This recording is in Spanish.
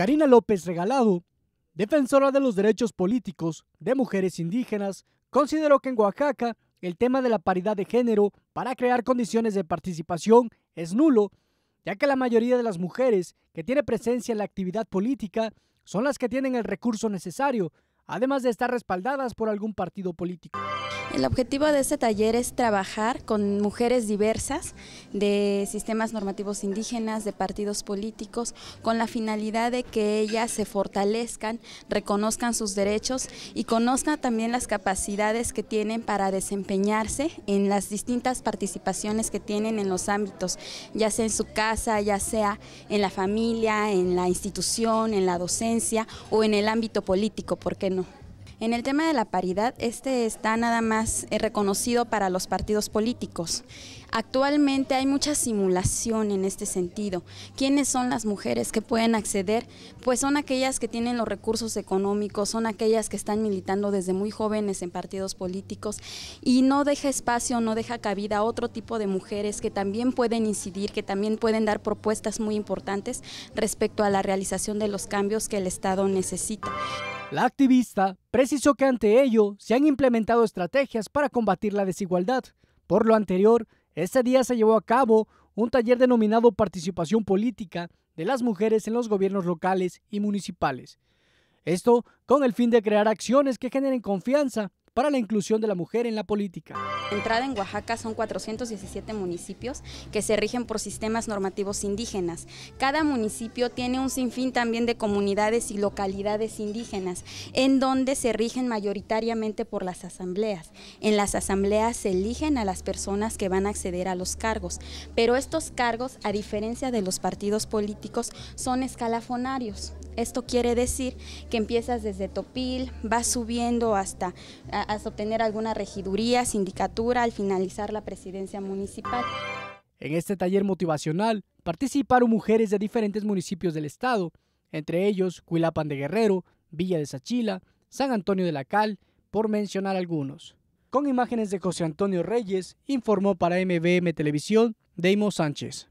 Karina López Regalado, defensora de los derechos políticos de mujeres indígenas, consideró que en Oaxaca el tema de la paridad de género para crear condiciones de participación es nulo, ya que la mayoría de las mujeres que tiene presencia en la actividad política son las que tienen el recurso necesario, además de estar respaldadas por algún partido político. El objetivo de este taller es trabajar con mujeres diversas de sistemas normativos indígenas, de partidos políticos, con la finalidad de que ellas se fortalezcan, reconozcan sus derechos y conozcan también las capacidades que tienen para desempeñarse en las distintas participaciones que tienen en los ámbitos, ya sea en su casa, ya sea en la familia, en la institución, en la docencia o en el ámbito político, ¿por qué no? En el tema de la paridad, este está nada más eh, reconocido para los partidos políticos. Actualmente hay mucha simulación en este sentido. ¿Quiénes son las mujeres que pueden acceder? Pues son aquellas que tienen los recursos económicos, son aquellas que están militando desde muy jóvenes en partidos políticos y no deja espacio, no deja cabida a otro tipo de mujeres que también pueden incidir, que también pueden dar propuestas muy importantes respecto a la realización de los cambios que el Estado necesita. La activista precisó que ante ello se han implementado estrategias para combatir la desigualdad. Por lo anterior, este día se llevó a cabo un taller denominado Participación Política de las Mujeres en los Gobiernos Locales y Municipales. Esto con el fin de crear acciones que generen confianza para la inclusión de la mujer en la política. Entrada en Oaxaca son 417 municipios que se rigen por sistemas normativos indígenas. Cada municipio tiene un sinfín también de comunidades y localidades indígenas, en donde se rigen mayoritariamente por las asambleas. En las asambleas se eligen a las personas que van a acceder a los cargos, pero estos cargos, a diferencia de los partidos políticos, son escalafonarios. Esto quiere decir que empiezas desde Topil, vas subiendo hasta, obtener alguna regiduría, sindicatura, al finalizar la presidencia municipal. En este taller motivacional participaron mujeres de diferentes municipios del estado, entre ellos Cuilapan de Guerrero, Villa de Sachila, San Antonio de la Cal, por mencionar algunos. Con imágenes de José Antonio Reyes, informó para MBM Televisión Deimo Sánchez.